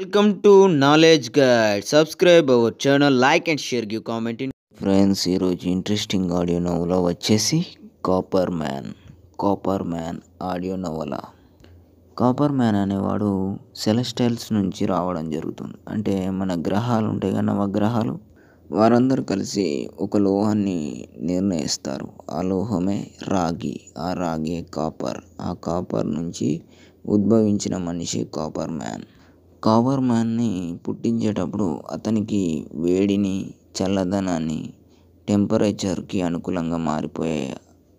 welcome to knowledge guide subscribe our channel like and share give comment friends ఈరోజు interesting audio నవల వచ్చేసి copper man copper man audio నవల copper man అనేవాడు celestials నుంచి రావడం జరుగుతుంది అంటే మన గ్రహాలు ఉంటాయి కదా నవగ్రహాలు వారందరూ కలిసి ఒక లోహాన్ని నిర్ణయిస్తారు ఆ లోహమే రాగి ఆ రాగి కాపర్ ఆ కాపర్ నుంచి ఉద్భవించిన మనిషి కాపర్ మ్యాన్ కాపర్ మ్యాన్ని పుట్టించేటప్పుడు అతనికి వేడిని చల్లదనాన్ని టెంపరేచర్కి అనుకూలంగా మారిపోయే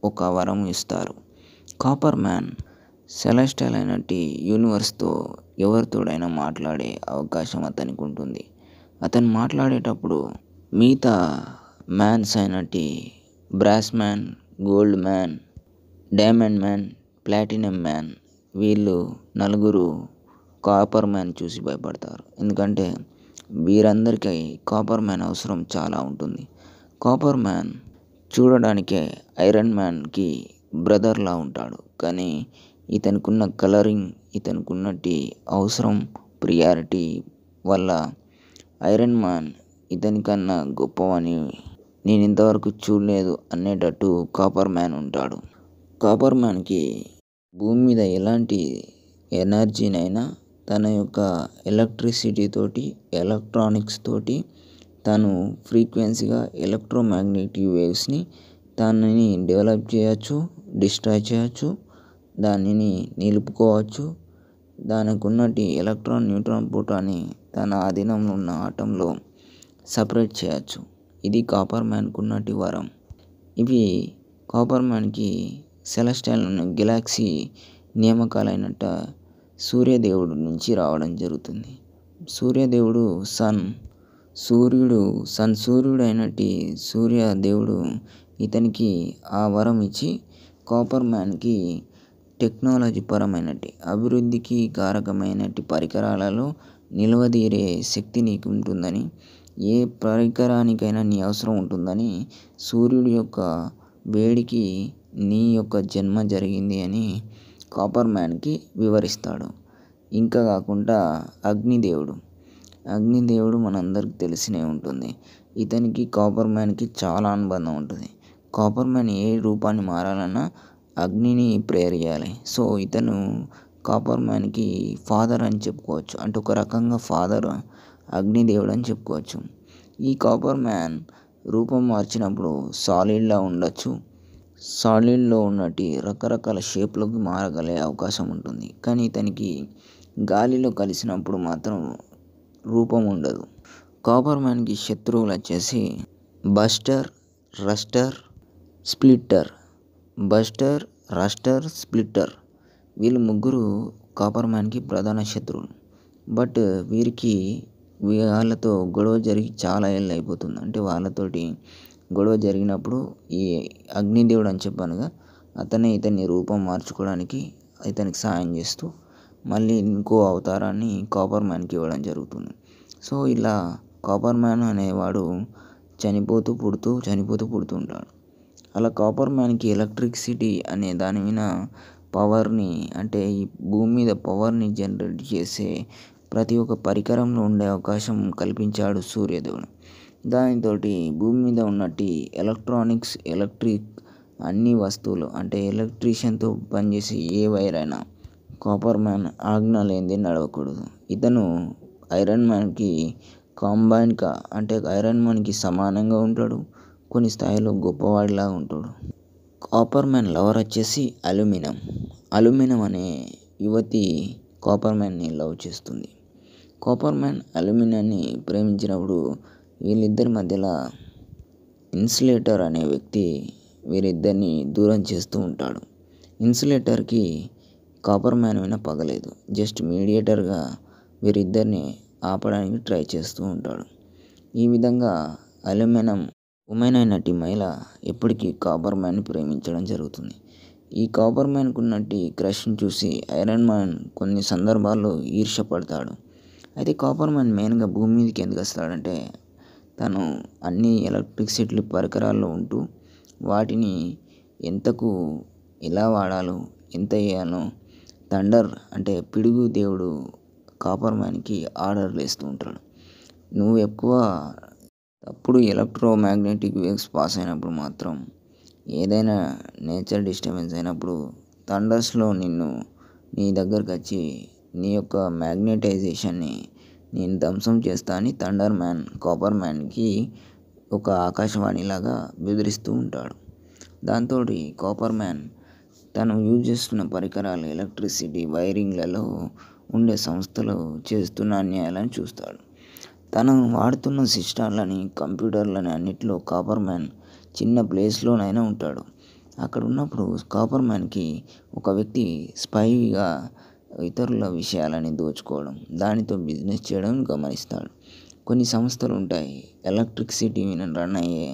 ఒక వరం ఇస్తారు కాపర్ మ్యాన్ సెలెస్టల్ అయినట్టు యూనివర్స్తో ఎవరితోడైనా మాట్లాడే అవకాశం అతనికి ఉంటుంది అతను మాట్లాడేటప్పుడు మిగతా మ్యాన్స్ అయినట్టు brass man gold man diamond man platinum man వీళ్ళు నలుగురు కాపర్ మ్యాన్ చూసి భయపడతారు ఎందుకంటే వీరందరికీ కాపర్ మ్యాన్ అవసరం చాలా ఉంటుంది కాపర్ మ్యాన్ చూడడానికే ఐరన్ మ్యాన్కి బ్రదర్లా ఉంటాడు కానీ ఇతనుకున్న కలరింగ్ ఇతనుకున్నటి అవసరం ప్రియారిటీ వల్ల ఐరన్ మ్యాన్ ఇతనికన్నా గొప్పవని నేను ఇంతవరకు చూడలేదు అనేటట్టు కాపర్ మ్యాన్ ఉంటాడు కాపర్ మ్యాన్కి భూమి మీద ఎలాంటి ఎనర్జీనైనా తన యొక్క ఎలక్ట్రిసిటీ తోటి ఎలక్ట్రానిక్స్ తోటి తను ఫ్రీక్వెన్సీగా ఎలక్ట్రోమాగ్నెటిక్ వేవ్స్ని దానిని డెవలప్ చేయొచ్చు డిస్ట్రాయ్ చేయొచ్చు దానిని నిలుపుకోవచ్చు దానికి ఉన్నటి ఎలక్ట్రాన్ న్యూట్రాన్ పూటాన్ని తన అధీనంలో ఉన్న ఆటంలో సపరేట్ చేయొచ్చు ఇది కాపర్ మ్యాన్కు ఉన్నటి వరం ఇవి కాపర్ మ్యాన్కి సెలస్టైల్ గెలాక్సీ నియామకాలైనట్ట సూర్యదేవుడు నుంచి రావడం జరుగుతుంది సూర్యదేవుడు సన్ సూర్యుడు సన్ సూర్యుడు అయినట్టు సూర్యదేవుడు ఇతనికి ఆ వరం ఇచ్చి కాపర్ మ్యాన్కి టెక్నాలజీ పరమైనటి అభివృద్ధికి కారకమైనటి పరికరాలలో నిలువదీరే శక్తి నీకు ఉంటుందని ఏ పరికరానికైనా నీ అవసరం ఉంటుందని సూర్యుడి యొక్క వేడికి నీ యొక్క జన్మ జరిగింది అని కాపర్ మ్యాన్కి వివరిస్తాడు ఇంకా కాకుండా అగ్నిదేవుడు అగ్నిదేవుడు మనందరికి తెలిసినే ఉంటుంది ఇతనికి కాపర్ మ్యాన్కి చాలా అనుబంధం ఉంటుంది కాపర్ మ్యాన్ ఏ రూపాన్ని మారాలన్నా అగ్నిని ప్రేరేయాలి సో ఇతను కాపర్ మ్యాన్కి ఫాదర్ అని చెప్పుకోవచ్చు అంటే ఒక రకంగా ఫాదర్ అగ్నిదేవుడు అని చెప్పుకోవచ్చు ఈ కాపర్ మ్యాన్ రూపం మార్చినప్పుడు సాలిడ్లా ఉండొచ్చు సాలిడ్లో ఉన్నటి రకరకాల షేప్లోకి మారగలే అవకాశం ఉంటుంది కానీ ఇతనికి గాలిలో కలిసినప్పుడు మాత్రం రూపం ఉండదు కాపర్ మ్యాన్కి శత్రువులు వచ్చేసి Buster Ruster Splitter Buster Ruster Splitter వీళ్ళు ముగ్గురు కాపర్ మ్యాన్కి ప్రధాన శత్రువులు బట్ వీరికి వాళ్ళతో గొడవ జరిగి చాలా ఏళ్ళు అయిపోతుంది అంటే వాళ్ళతోటి గొడవ జరిగినప్పుడు ఈ అగ్నిదేవుడు అని చెప్పనుగా అతనే ఇతని రూపం మార్చుకోవడానికి ఇతనికి సహాయం చేస్తూ మళ్ళీ ఇంకో అవతారాన్ని కాపర్ మ్యాన్కి ఇవ్వడం జరుగుతుంది సో ఇలా కాపర్ మ్యాన్ అనేవాడు చనిపోతూ పుడుతూ చనిపోతూ పుడుతూ ఉంటాడు అలా కాపర్ మ్యాన్కి ఎలక్ట్రిసిటీ అనే దాని మీద పవర్ని అంటే ఈ భూమి మీద పవర్ని జనరేట్ చేసే ప్రతి ఒక్క పరికరంలో ఉండే అవకాశం కల్పించాడు సూర్యదేవుడు దానితో భూమి మీద ఉన్నట్టు ఎలక్ట్రానిక్స్ ఎలక్ట్రిక్ అన్ని వస్తువులు అంటే ఎలక్ట్రీషియన్తో పనిచేసే ఏ వైర్ అయినా కాపర్ మ్యాన్ ఆజ్ఞ లేనిదే నడవకూడదు ఇతను ఐరన్ మ్యాన్కి కాంబైన్గా అంటే ఐరన్ మ్యాన్కి సమానంగా ఉంటాడు కొన్ని స్థాయిలో గొప్పవాడిలా ఉంటాడు కాపర్ మ్యాన్ లవర్ వచ్చేసి అల్యూమినియం అల్యూమినియం అనే యువతి కాపర్ మ్యాన్ని లవ్ చేస్తుంది కాపర్ మ్యాన్ అల్యూమినియాన్ని ప్రేమించినప్పుడు వీళ్ళిద్దరి మధ్యలో ఇన్సులేటర్ అనే వ్యక్తి వీరిద్దరిని దూరం చేస్తూ ఉంటాడు ఇన్సులేటర్కి కాపర్ మ్యాన్ అయినా పగలేదు జస్ట్ మీడియేటర్గా వీరిద్దరిని ఆపడానికి ట్రై చేస్తూ ఉంటాడు ఈ విధంగా అల్యూమినియం ఉమెన్ అయినట్టు మహిళ ఎప్పటికీ కాపర్ మ్యాన్ ప్రేమించడం జరుగుతుంది ఈ కాపర్ మ్యాన్కు ఉన్నట్టు క్రష్ని చూసి ఐరన్ మ్యాన్ కొన్ని సందర్భాల్లో ఈర్ష్యపడతాడు అయితే కాపర్ మ్యాన్ మెయిన్గా భూమి మీదకి ఎందుకు వస్తాడంటే తను అన్ని ఎలక్ట్రిసిటీ పరికరాల్లో ఉంటూ వాటిని ఎంతకు ఎలా వాడాలో ఎంత వేయాలో థండర్ అంటే పిడుగు దేవుడు కాపర్ మ్యాన్కి ఆర్డర్లు ఇస్తూ ఉంటాడు నువ్వు ఎక్కువ తప్పుడు మ్యాగ్నెటిక్ వేవ్స్ పాస్ అయినప్పుడు మాత్రం ఏదైనా నేచర్ డిస్టర్బెన్స్ అయినప్పుడు థండర్స్లో నిన్ను నీ దగ్గరకు వచ్చి నీ యొక్క మ్యాగ్నెటైజేషన్ని నేను ధ్వంసం చేస్తా అని థండర్ మ్యాన్ కాపర్ మ్యాన్కి ఒక ఆకాశవాణిలాగా బెదిరిస్తూ ఉంటాడు దాంతో కాపర్ మ్యాన్ తను యూజ్ చేస్తున్న పరికరాలు ఎలక్ట్రిసిటీ వైరింగ్లలో ఉండే సంస్థలు చేస్తున్న అన్యాయాలను చూస్తాడు తను వాడుతున్న సిస్టర్లని కంప్యూటర్లని అన్నిటిలో కాపర్ మ్యాన్ చిన్న ప్లేస్లోనైనా ఉంటాడు అక్కడ ఉన్నప్పుడు కాపర్ మ్యాన్కి ఒక వ్యక్తి స్పైగా ఇతరుల విషయాలని దోచుకోవడం దానితో బిజినెస్ చేయడం గమనిస్తాడు కొన్ని సంస్థలు ఉంటాయి ఎలక్ట్రిసిటీ రన్ అయ్యే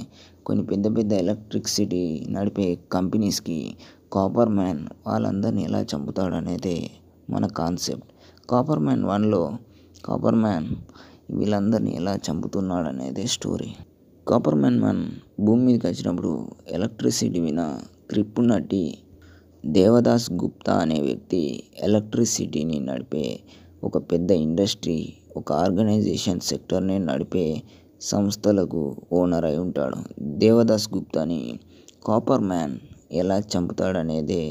కొన్ని పెద్ద పెద్ద ఎలక్ట్రిక్సిటీ నడిపే కంపెనీస్కి కాపర్ మ్యాన్ వాళ్ళందరినీ ఎలా చంపుతాడు అనేది మన కాన్సెప్ట్ కాపర్ మ్యాన్ వన్లో కాపర్ మ్యాన్ వీళ్ళందరినీ ఎలా చంపుతున్నాడు అనేది స్టోరీ కాపర్ మ్యాన్ మ్యాన్ భూమి మీదకి వచ్చినప్పుడు ఎలక్ట్రిసిటీ మీద క్రిప్పు నట్టి దేవదాస్ గుప్తా అనే వ్యక్తి ఎలక్ట్రిసిటీని నడిపే ఒక పెద్ద ఇండస్ట్రీ ఒక ఆర్గనైజేషన్ సెక్టర్ని నడిపే సంస్థలకు ఓనర్ అయి ఉంటాడు దేవదాస్ గుప్తాని కాపర్ మ్యాన్ ఎలా చంపుతాడనేదే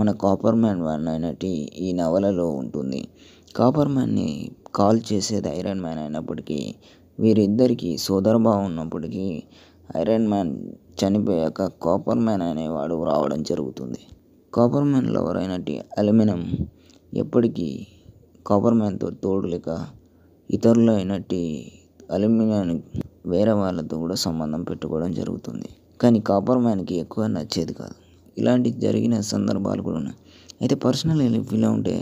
మన కాపర్ మ్యాన్ వన్ అయినటి ఈ నవలలో ఉంటుంది కాపర్ మ్యాన్ని కాల్ చేసేది ఐరన్ మ్యాన్ అయినప్పటికీ వీరిద్దరికీ సోదరభావం ఉన్నప్పటికీ ఐరన్ మ్యాన్ చనిపోయాక కాపర్ మ్యాన్ అనేవాడు రావడం జరుగుతుంది కాపర్ మ్యాన్ లవర్ అయినట్టి అల్యూమినియం ఎప్పటికీ కాపర్ మ్యాన్తో తోడు లేక ఇతరులు అయినట్టి అల్యూమినియం వేరే వాళ్ళతో కూడా సంబంధం పెట్టుకోవడం జరుగుతుంది కానీ కాపర్ మ్యాన్కి ఎక్కువ నచ్చేది కాదు ఇలాంటి జరిగిన సందర్భాలు కూడా ఉన్నాయి అయితే పర్సనల్ ఎలిఫీలో ఉంటే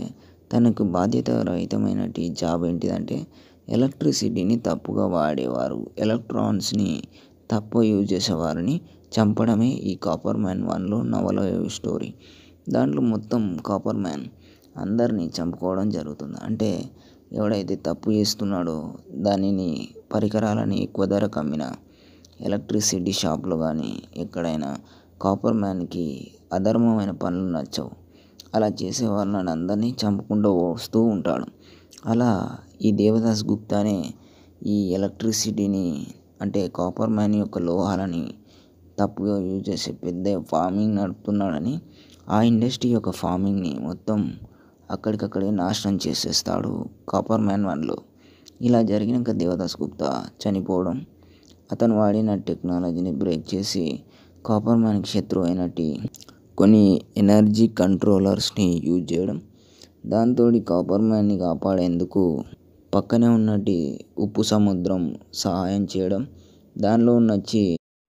తనకు బాధ్యత రహితమైనటి జాబ్ ఏంటిదంటే ఎలక్ట్రిసిటీని తప్పుగా వాడేవారు ఎలక్ట్రాన్స్ని తప్పు యూజ్ చేసేవారిని చంపడమే ఈ కాపర్ మ్యాన్ వన్లో నవల స్టోరీ దాంట్లో మొత్తం కాపర్ మ్యాన్ అందరినీ చంపుకోవడం జరుగుతుంది అంటే ఎవడైతే తప్పు చేస్తున్నాడో దానిని పరికరాలని ఎక్కువ ధరకు అమ్మిన ఎలక్ట్రిసిటీ షాప్లో కానీ ఎక్కడైనా కాపర్ మ్యాన్కి అధర్మమైన పనులు నచ్చవు అలా చేసే వాళ్ళని అందరినీ చంపుకుంటూ వస్తూ ఉంటాడు అలా ఈ దేవదాస్ గుప్తానే ఈ ఎలక్ట్రిసిటీని అంటే కాపర్ మ్యాన్ యొక్క లోహాలని తప్పుగా యూజ్ చేసే పెద్ద ఫార్మింగ్ నడుపుతున్నాడని ఆ ఇండస్ట్రీ యొక్క ఫార్మింగ్ని మొత్తం అక్కడికక్కడే నాశనం చేసేస్తాడు కాపర్ మ్యాన్ వన్లో ఇలా జరిగినాక దేవదాస్ గుప్తా చనిపోవడం అతను వాడిన టెక్నాలజీని బ్రేక్ చేసి కాపర్ మ్యాన్ శత్రువు అయినట్టు కొన్ని ఎనర్జీ కంట్రోలర్స్ని యూజ్ చేయడం దాంతో కాపర్ మ్యాన్ని కాపాడేందుకు పక్కనే ఉన్నటి ఉప్పు సముద్రం సహాయం చేయడం దానిలో ఉన్నచ్చి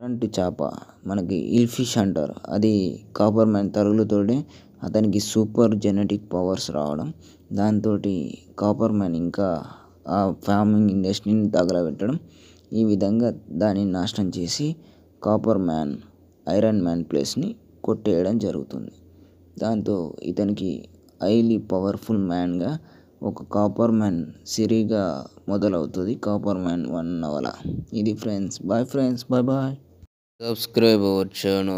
ఇలాంటి చేప మనకి ఇల్ ఫిష్ అంటారు అది కాపర్ మ్యాన్ తరుగులతో అతనికి సూపర్ జెనెటిక్ పవర్స్ రావడం దాంతో కాపర్ మ్యాన్ ఇంకా ఆ ఫార్మింగ్ ఇండస్ట్రీని తగలబెట్టడం ఈ విధంగా దాన్ని నాశనం చేసి కాపర్ మ్యాన్ ఐరన్ మ్యాన్ ప్లేస్ని కొట్టేయడం జరుగుతుంది దాంతో ఇతనికి హైలీ పవర్ఫుల్ మ్యాన్గా ఒక కాపర్ మ్యాన్ సిరీగా మొదలవుతుంది కాపర్ మ్యాన్ వన్ నవల ఇది friends boy friends boy boy subscribe our channel